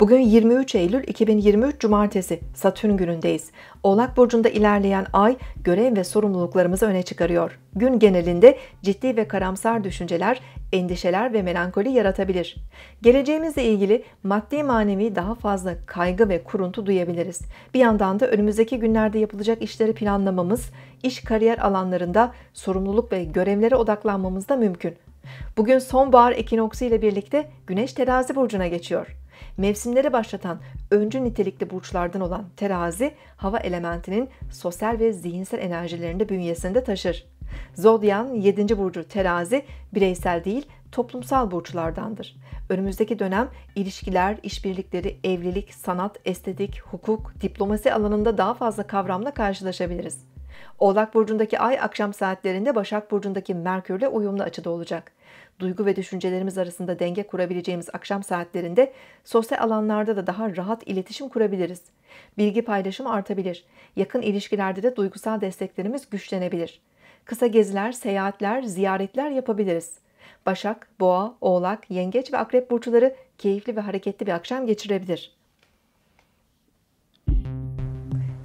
Bugün 23 Eylül 2023 Cumartesi Satürn günündeyiz. Oğlak burcunda ilerleyen ay görev ve sorumluluklarımızı öne çıkarıyor. Gün genelinde ciddi ve karamsar düşünceler, endişeler ve melankoli yaratabilir. Geleceğimizle ilgili maddi manevi daha fazla kaygı ve kuruntu duyabiliriz. Bir yandan da önümüzdeki günlerde yapılacak işleri planlamamız, iş kariyer alanlarında sorumluluk ve görevlere odaklanmamız da mümkün. Bugün sonbahar ekinoksu ile birlikte Güneş terazi burcuna geçiyor. Mevsimlere başlatan öncü nitelikli burçlardan olan terazi, hava elementinin sosyal ve zihinsel enerjilerinde de bünyesinde taşır. Zodyan 7. burcu terazi bireysel değil toplumsal burçlardandır. Önümüzdeki dönem ilişkiler, işbirlikleri, evlilik, sanat, estetik, hukuk, diplomasi alanında daha fazla kavramla karşılaşabiliriz. Oğlak burcundaki ay akşam saatlerinde Başak burcundaki Merkürle uyumlu açıda olacak. Duygu ve düşüncelerimiz arasında denge kurabileceğimiz akşam saatlerinde sosyal alanlarda da daha rahat iletişim kurabiliriz. Bilgi paylaşımı artabilir. Yakın ilişkilerde de duygusal desteklerimiz güçlenebilir. Kısa geziler, seyahatler, ziyaretler yapabiliriz. Başak, Boğa, Oğlak, Yengeç ve Akrep burçları keyifli ve hareketli bir akşam geçirebilir.